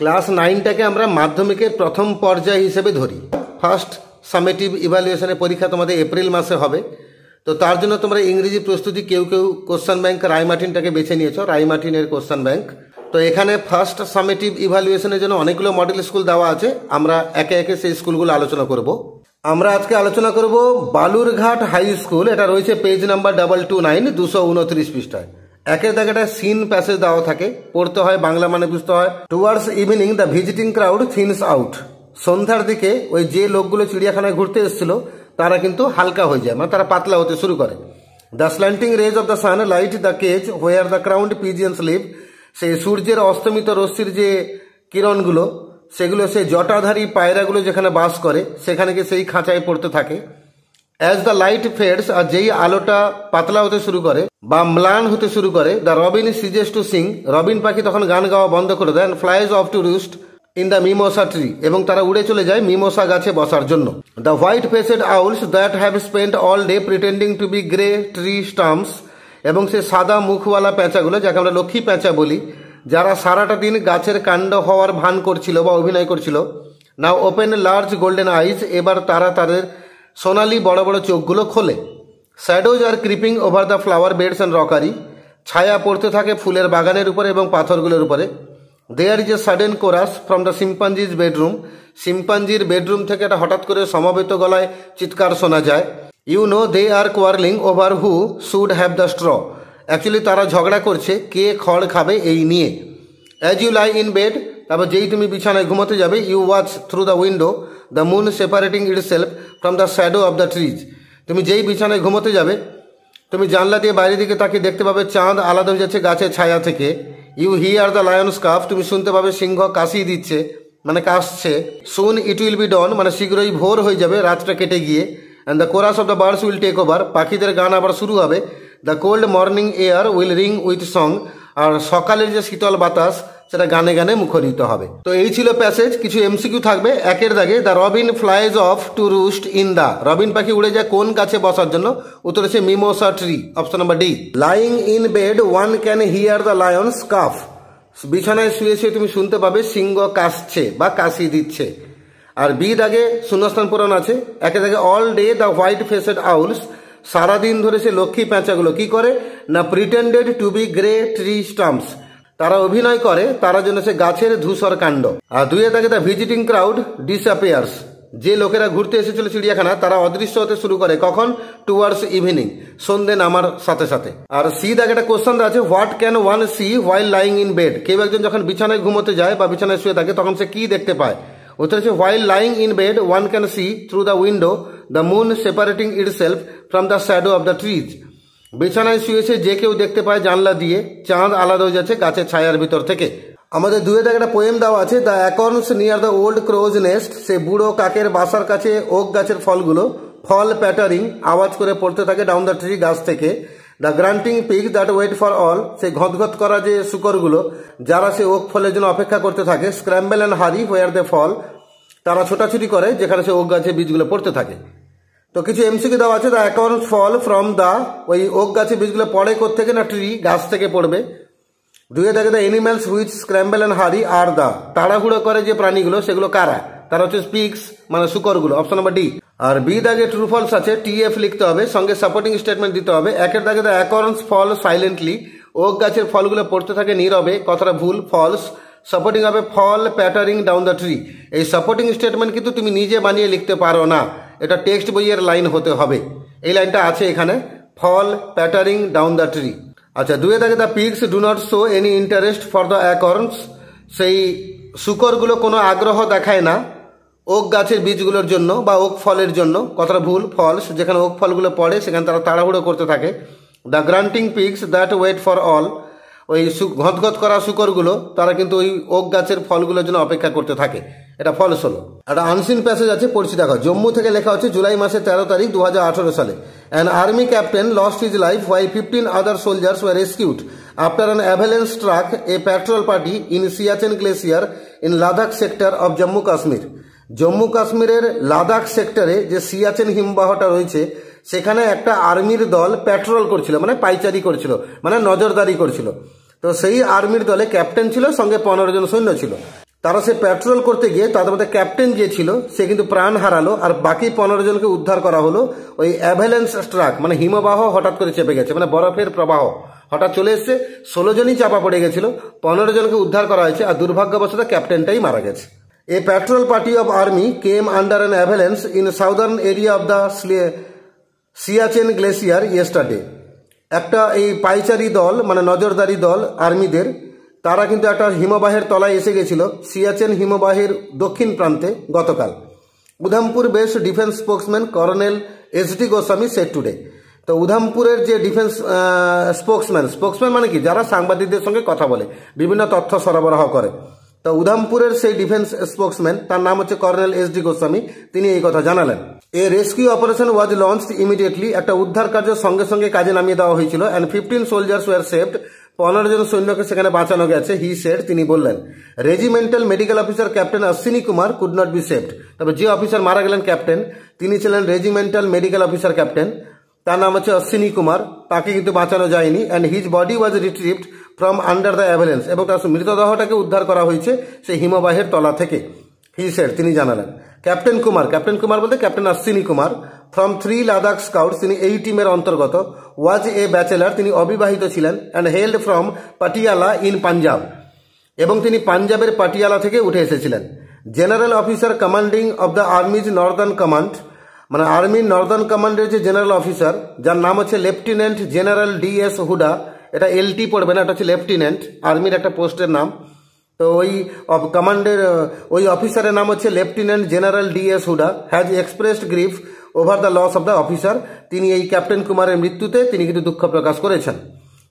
class নাইনটাকে আমরা মাধ্যমিকের প্রথম পর্যায় হিসেবে ধরি ফার্স্ট সামেটিভ ইভ্যালুয়েশনের পরীক্ষা তোমাদের এপ্রিল মাসে হবে তো তার জন্য তোমরা ইংরেজি প্রস্তুতি কেউ কেউ কোশ্চান ব্যাংক রায়মার্টিনটাকে বেছে নিয়েছো রায়মার্টিনের কোশ্চান ব্যাংক তো এখানে ফার্স্ট সামেটিভ ইভ্যালুয়েশনের জন্য অনেকগুলো মডেল স্কুল দেওয়া আছে আমরা একে একে সেই স্কুলগুলো আলোচনা করব আমরা আজকে আলোচনা করব বালুরঘাট হাই স্কুল এটা রয়েছে page number double two nine দুশো উনত্রিশ পৃষ্ঠায় একের একটা সিন প্যাসেজ দেওয়া থাকে পড়তে হয় বাংলা মানে বুঝতে হয় towards evening the visiting crowd thins out সন্ধ্যার দিকে ওই যে লোকগুলো চিড়িয়াখানায় ঘুরতে এসেছিল তারা কিন্তু হালকা হয়ে যায় মানে তারা পাতলা হতে শুরু করে the slanting rays of the sun light the cage where the crowned pigeon sleep সেই সূর্যের অস্তমিত রশ্মির যে কিরণগুলো সেগুলো সেই জটাধারী পায়রাগুলো যেখানে বাস করে সেখানে সেই খাঁচায় পড়তে থাকে অ্যাজ দ্য লাইট ফেডস আর যেই আলোটা পাতলা হতে শুরু করে বা ম্লান হতে শুরু করে the robin ceases to sing robin পাখি তখন গান গাওয়া বন্ধ করে then flies off to roost in the mimosa tree এবং তারা উড়ে চলে যায় মিমোসা গাছে বসার জন্য the white faced owls that have spend all day pretending to be grey tree stumps এবং সে সাদা মুখওয়ালা প্যাঁচাগুলো যাকে আমরা লক্ষ্মী প্যাঁচা বলি যারা সারাটা দিন গাছের কাণ্ড হওয়ার ভান করছিল বা অভিনয় করছিল now open large golden eyes এবার তারা তাদের সোনালি বড় বড় চোখগুলো খোলে স্যাডোজ আর creeping over the flower beds and rockery ছায়া পড়তে থাকে ফুলের বাগানের উপরে এবং পাথরগুলোর উপরে there is a sudden chorus from the chimpanzees bedroom সিম্পাঞ্জির বেডরুম থেকে এটা হঠাৎ করে সমবেত গলায় চিৎকার শোনা যায় you know they are quarrelling over who should have the straw actually তারা ঝগড়া করছে কে খড় খাবে এই নিয়ে as you lie in bed তারপর যেই তুমি বিছানায় ঘুমাতে যাবে you watch through the window the moon separating itself from the shadow of the trees তুমি যেই বিছানায় ঘুমোতে যাবে তুমি জানলা দিয়ে বাইরের দিকে তাকে দেখতে পাবে চাঁদ আলাদা হয়ে যাচ্ছে গাছের ছায়া থেকে you hear the lion scuff তুমি শুনতে পাবে সিংহ কাশিয়ে দিচ্ছে মানে কাশছে সুন ইট উইল বি ডন মানে শীঘ্রই ভোর হয়ে যাবে রাতটা কেটে গিয়ে and the chorus of the birds will take over পাখিদের গান আবার শুরু হবে the cold morning air will ring with song আর সকালের যে শীতল বাতাস সেটা গানে গানে মুখরিত হবে তো এই ছিল প্যাসেজ কিছু এমসিকিউ থাকবে একের দাগে the robin flies off to roost in the robin পাখি উড়ে যায় কোন কাছে বসার জন্য উত্তর হচ্ছে mimosa tree option number D lying in bed one can hear the lion scuff বিছানায় শুয়ে শুয়ে তুমি শুনতে পাবে সিংহ কাশছে বা কাশি দিচ্ছে আর বি দাগে শূন্যস্থান পূরণ আছে একে দাগে all day the white faced owls সারাদিন ধরে সে লক্ষ্মী প্যাঁচাগুলো কি করে না pretended to be grey tree stumps তারা অভিনয় করে তারা জন্য সে গাছের ধূসর কাণ্ড আর দুয়ে থাকে দ্য ভিজিটিং ক্রাউড ডিসঅ্যাপিয়ার্স যে লোকেরা ঘুরতে এসেছিল চিড়িয়াখানা তারা অদৃশ্য হতে শুরু করে কখন টুয়ার্ডস ইভিনিং সন্ধ্যে নামার সাথে সাথে আর সি দেখ একটা কোশ্চেন আছে what can one see while lying in bed কেউ একজন যখন বিছানায় ঘুমোতে যায় বা বিছানায় শুয়ে থাকে তখন সে কি দেখতে পায় উত্তর হচ্ছে while lying in bed one can see through the window the moon separating itself from the shadow of the trees বিছানায় শুয়েছে যে কেউ দেখতে পায় জানলা দিয়ে চাঁদ আলাদা হয়ে যাচ্ছে গাছের ছায়ার ভিতর থেকে আমাদের দুয়ে একটা পোয়েম দেওয়া আছে the acorns near the old crows nest সে বুড়ো কাকের বাসার কাছে ওক গাছের ফলগুলো ফল প্যাটারিং আওয়াজ করে পড়তে থাকে ডাউন দ্য ট্রি গাছ থেকে the grunting pig that wait for all সে ঘতঘত করা যে শুকরগুলো যারা সে ওক ফলের জন্য অপেক্ষা করতে থাকে স্ক্র্যাম্বেল অ্যান্ড হারি হোয়ার দ্য ফল তারা ছোটাছুটি করে যেখানে সে ওক গাছে বীজগুলো পড়তে থাকে তো কিছু এমসিকে দেওয়া আছে the acorns fall from the ওই ওক গাছে বীজগুলো পড়ে থেকে না ট্রি গাছ থেকে পড়বে দুয়ে থাকে the animals which scramble and hurry আর দা তাড়াহুড়ো করে যে প্রাণীগুলো সেগুলো কারা তারা হচ্ছে স্পিক্স মানে শুকরগুলো অপশন নাম্বার ডি আর বি দাগে ট্রু ফলস আছে টি এফ লিখতে হবে সঙ্গে সাপোর্টিং স্টেটমেন্ট দিতে হবে একের দাগে the acorns fall silently oak গাছের ফলগুলো পড়তে থাকে নীরবে কথাটা ভুল ফলস সাপোর্টিং হবে fall pattering down the tree এই সাপোর্টিং স্টেটমেন্ট কিন্তু তুমি নিজে বানিয়ে লিখতে পারো না এটা টেক্সট বইয়ের লাইন হতে হবে এই লাইনটা আছে এখানে fall pattering down the tree আচ্ছা দুয়ে থাকে the pigs do not show any interest for the acorns সেই শুকরগুলো কোনো আগ্রহ দেখায় না ওক গাছের বীজগুলোর জন্য বা ওক ফলের জন্য কথাটা ভুল ফলস যেখানে ওক ফলগুলো পড়ে সেখানে তারা তাড়াহুড়ো করতে থাকে the grunting pigs that wait for all ওই ঘৎঘৎ করা শুকরগুলো তারা কিন্তু ওই ওক গাছের ফলগুলোর জন্য অপেক্ষা করতে থাকে এটা ফলস একটা আনসিন প্যাসেজ আছে পড়ছি দেখো জম্মু থেকে লেখা হচ্ছে জুলাই মাসের তেরো তারিখ দু সালে an army captain lost his life while fifteen other soldiers were rescued after an avalanche struck a patrol party in Siachen glacier in Ladakh sector of Jammu Kashmir Jammu কাশ্মীরের লাদাখ সেক্টরে যে সিয়াচেন হিমবাহটা রয়েছে সেখানে একটা আর্মির দল প্যাট্রোল করছিল মানে পাইচারি করছিল মানে নজরদারি করছিল তো সেই আর্মির দলে ক্যাপ্টেন ছিল সঙ্গে পনেরো জন সৈন্য ছিল তারা সে প্যাট্রোল করতে গিয়ে তাদের মধ্যে ক্যাপ্টেন যে ছিল সে কিন্তু প্রাণ হারালো আর বাকি পনেরো জনকে উদ্ধার করা হলো ওই অ্যাভেলেন্স ট্রাক মানে হিমবাহ হঠাৎ করে চেপে গেছে মানে বরফের প্রবাহ হঠাৎ চলে এসছে ষোলো জনই চাপা পড়ে গেছিল পনেরো জনকে উদ্ধার করা হয়েছে আর দুর্ভাগ্যবশত ক্যাপ্টেনটাই মারা গেছে a patrol party of army came under an avalanche in southern area of the Siachen glacier yesterday একটা এই পাইচারি দল মানে নজরদারি দল আর্মিদের তারা কিন্তু একটা হিমবাহের তলায় এসে গেছিল সিয়াচেন হিমবাহের দক্ষিণ প্রান্তে গতকাল Udhampur base defence spokesman colonel S D Goswami said today উধামপুরের যে ডিফেন্স স্পোক্সম্যান স্পোক্সম্যান মানে কি যারা সাংবাদিকদের সঙ্গে কথা বলে বিভিন্ন তথ্য সরবরাহ করে তো উধামপুরের সেই ডিফেন্স স্পোক্সম্যান তার নাম হচ্ছে কর্নেল এস ডি গোস্বামী তিনি এই কথা জানালেন a rescue operation was launch immediately একটা উদ্ধার কার্য সঙ্গে সঙ্গে কাজে নামিয়ে দেওয়া হয়েছিল and fifteen soldiers were saved পনেরো জন সৈন্যকে সেখানে বাঁচানো গেছে হি সেট তিনি বললেন regimental medical officer captain Ashwini Kumar could not be saved তবে যে অফিসার মারা গেলেন ক্যাপ্টেন তিনি ছিলেন রেজিমেন্টাল মেডিকেল অফিসার ক্যাপ্টেন তার নাম হচ্ছে অশ্বিনী কুমার তাকে কিন্তু বাঁচানো যায়নি and his body was retrieved from under the avalanche এবং তার মৃতদেহটাকে উদ্ধার করা হয়েছে সেই হিমবাহের তলা থেকে হি সেট তিনি জানালেন ক্যাপ্টেন কুমার ক্যাপ্টেন কুমার বলতে captain Ashwini Kumar from three Ladakh scouts তিনি এই টিমের অন্তর্গত ওয়াজ এ ব্যাচেলার তিনি অবিবাহিত ছিলেন and hailed from Patiala in Punjab এবং তিনি পাঞ্জাবের পাটিয়ালা থেকে উঠে এসেছিলেন general officer commanding of the army's northern command মানে আর্মির নর্দার্ন কমান্ডের যে জেনারেল অফিসার যার নাম হচ্ছে lieutenant general D S Hooda এটা এলটি পড়বে না এটা হচ্ছে লেফটেন্যান্ট আর্মির একটা পোস্টের নাম তো ওই কমান্ডের ওই অফিসারের নাম হচ্ছে lieutenant general D S Hooda has expressed grief over the loss of the officer তিনি এই ক্যাপ্টেন কুমারের মৃত্যুতে তিনি কিন্তু দুঃখ প্রকাশ করেছেন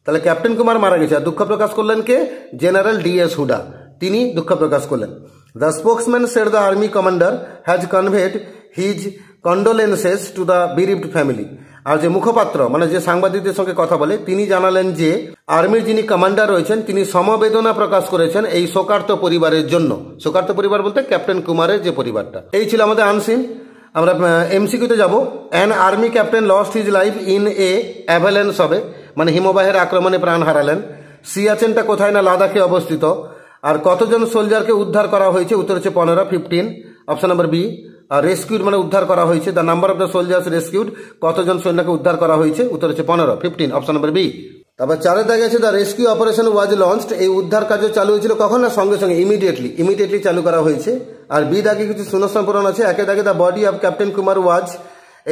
তাহলে ক্যাপ্টেন কুমার মারা গেছে আর দুঃখ প্রকাশ করলেন কে জেনারেল ডি এস হুডা তিনি দুঃখ প্রকাশ করলেন the spokesman said the army commander has conveyed his condolences to the bereaved family আর যে মুখপাত্র মানে যে সাংবাদিকদের সঙ্গে কথা বলে তিনি জানালেন যে আর্মির যিনি কমান্ডার রয়েছেন তিনি সমবেদনা প্রকাশ করেছেন এই শোকার্ত পরিবারের জন্য শোকার্ত পরিবার বলতে ক্যাপ্টেন কুমারের যে পরিবারটা এই ছিল আমাদের আনসিন আমরা এমসিকিউতে যাব an army captain lost his life in a avalanche হবে মানে হিমবাহের আক্রমণে প্রাণ হারালেন সিয়াচেনটা কোথায় না লাদাখে অবস্থিত আর কতজন সোলজারকে উদ্ধার করা হয়েছে উত্তর হচ্ছে পনেরো ফিফটিন অপশন নাম্বার বি আর রেস্কিউড মানে উদ্ধার করা হয়েছে the number of the soldiers rescued কতজন সৈন্যকে উদ্ধার করা হয়েছে উত্তর হচ্ছে পনেরো ফিফটিন অপশন নাম্বার বি তারপর চারে দেখা গেছে the rescue operation was launch এই উদ্ধার কাজ চালু হয়েছিল কখন না সঙ্গে সঙ্গে ইমিডিয়েটলি ইমিডিয়েটলি চালু করা হয়েছে আর বি দাগে কিছু পুনঃসম্পূরণ আছে একে দাগে the body of captain Kumar was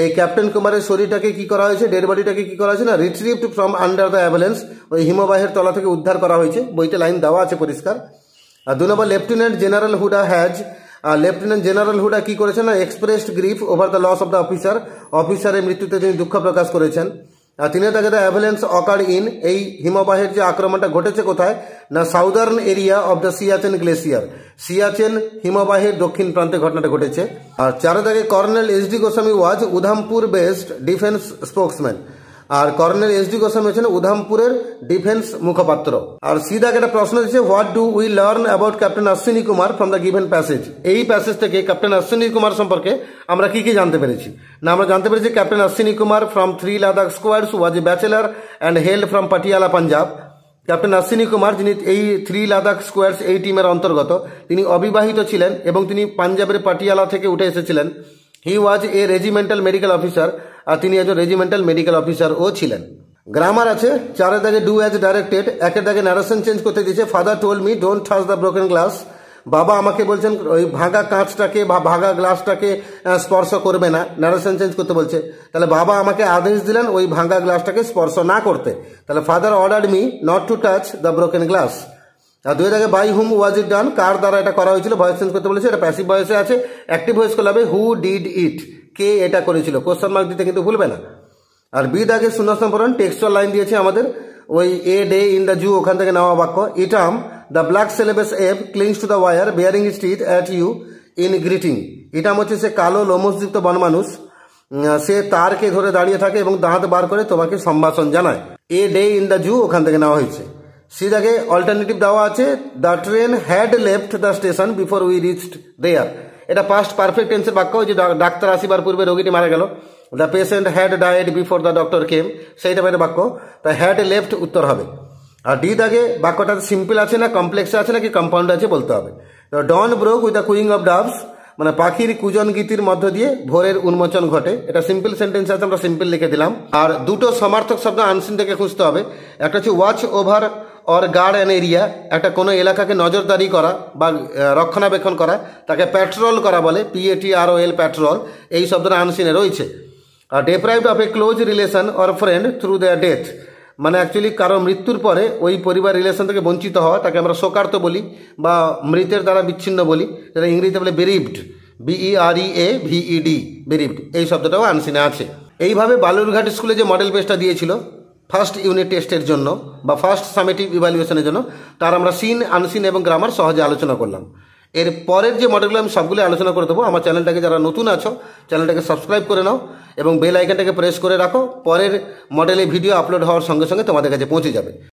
এই ক্যাপ্টেন কুমারের শরীরটাকে কি করা হয়েছে ডেড বডিটাকে কি করা হয়েছে না retrieved from under the ambulance ওই হিমবাহের তলা থেকে উদ্ধার করা হয়েছে বইটা লাইন দেওয়া আছে পরিষ্কার আর দু নম্বর লেফটেন্যান্ট জেনারেল হুডা হ্যাজ আর লেফটেন্যান্ট জেনারেল হুডা কি করেছেন expressed grief over the loss of the officer অফিসারের মৃত্যুতে তিনি দুঃখ প্রকাশ করেছেন তিনি থাকে দ্য অ্যাভেলেন্স অকার ইন এই হিমবাহের যে আক্রমণটা ঘটেছে কোথায় না southern area of the Siachen glacier Siachen হিমবাহের দক্ষিণ প্রান্তে ঘটনাটা ঘটেছে আর চারে থাকে colonel S D Goswami was Udhampur best defence spokesman আর কর্নেল এস ডি গোস্বামী হচ্ছেন উধামপুরের ডিফেন্স মুখপাত্র আর সিধা একটা প্রশ্ন দিচ্ছে what do we learn about captain Ashwini Kumar from the given passage এই প্যাসেজ থেকে ক্যাপ্টেন অশ্বিনী কুমার সম্পর্কে আমরা কি কি জানতে পেরেছি না আমরা জানতে পেরেছি captain Ashwini Kumar from three Ladakh squares was a bachelor and hail from Patiala Punjab captain Ashwini Kumar যিনি এই থ্রি লাদাখ স্কোয়ার্স এই টিমের অন্তর্গত তিনি অবিবাহিত ছিলেন এবং তিনি পাঞ্জাবের পাটিয়ালা থেকে উঠে এসেছিলেন he was a regimental medical officer আর তিনি একজন রেজিমেন্টাল মেডিকেল অফিসারও ছিলেন গ্রামার আছে চারের দাগে ডু অ্যাজ ডাইরেক্টেড একের দাগে ন্যারেশন চেঞ্জ করতে দিয়েছে father told me don't touch the broken glass বাবা আমাকে বলছেন ওই ভাঙা কাঁচটাকে বা ভাঙা গ্লাসটাকে স্পর্শ করবে না ন্যারেশন চেঞ্জ করতে বলছে তাহলে বাবা আমাকে আদেশ দিলেন ওই ভাঙা গ্লাসটাকে স্পর্শ না করতে তাহলে father ordered me not to touch the broken glass আর দুই দাগে বাই হুম ওয়াজ ইট ডান কার দ্বারা এটা করা হয়েছিল ভয়েস চেঞ্জ করতে বলেছে এটা প্যাসিভ ভয়েসে আছে অ্যাক্টিভ ভয়েস করলে হবে হু ডিড ইট কে এটা করেছিল কোশ্চেন মার্ক দিতে কিন্তু ভুলবে না আর বি দাগে শূন্যস্থান পূরণ টেক্সচুয়াল লাইন দিয়েছে আমাদের ওই a day in the zoo ওখান থেকে নেওয়া বাক্য item the black Celebes ape clings to the wire baring its teeth at you in greeting item হচ্ছে সে কালো লোমসযুক্ত বনমানুষ সে তারকে ধরে দাঁড়িয়ে থাকে এবং দাঁত বার করে তোমাকে সম্ভাষণ জানায় a day in the zoo ওখান থেকে নেওয়া হয়েছে দাগে অল্টারনেটিভ দেওয়া আছে the train had left the station before we reached there এটা পাস্ট পারফেক্ট টেন্সের বাক্য যে ডাক্তার আসিবার পূর্বে রোগীটি মারা গেল the patient had died before the doctor came সেই টাইপের বাক্য তাই হ্যাড লেফট উত্তর হবে আর ডি দাগে বাক্যটা সিম্পল আছে না কমপ্লেক্স আছে না কি কম্পাউন্ড আছে বলতে হবে dawn broke with the cooing of doves মানে পাখির কুজন গীতির মধ্য দিয়ে ভোরের উন্মোচন ঘটে এটা সিম্পল সেন্টেন্স আছে আমরা সিম্পল লিখে দিলাম আর দুটো সমার্থক শব্দ আনসিন থেকে খুঁজতে হবে একটা হচ্ছে watch over or guard an area একটা কোনো এলাকাকে নজরদারি করা বা রক্ষণাবেক্ষণ করা তাকে প্যাট্রোল করা বলে পিএটি আর ও এল প্যাট্রোল এই শব্দের আনসিনে রয়েছে আর deprived of a close relation or friend through their death মানে অ্যাকচুয়ালি কারো মৃত্যুর পরে ওই পরিবার রিলেশন থেকে বঞ্চিত হওয়া তাকে আমরা শোকার্ত বলি বা মৃতের দ্বারা বিচ্ছিন্ন বলি যেটা ইংরেজিতে বলে বেরিভড BE R E A D বেরিভড এই শব্দটাও আনসিনে আছে এইভাবে বালুরঘাট স্কুলে যে মডেল পেস্টটা দিয়েছিল ফার্স্ট ইউনিট টেস্টের জন্য বা ফার্স্ট সামেটিভ ইভ্যালুয়েশনের জন্য তার আমরা সিন আনসিন এবং গ্রামার সহজে আলোচনা করলাম এর পরের যে মডেলগুলো আমি সবগুলো আলোচনা করে দেবো আমার চ্যানেলটাকে যারা নতুন আছো চ্যানেলটাকে সাবস্ক্রাইব করে নাও এবং বেল আইকনটাকে প্রেস করে রাখো পরের মডেলে ভিডিও আপলোড হওয়ার সঙ্গে সঙ্গে তোমাদের কাছে পৌঁছে যাবে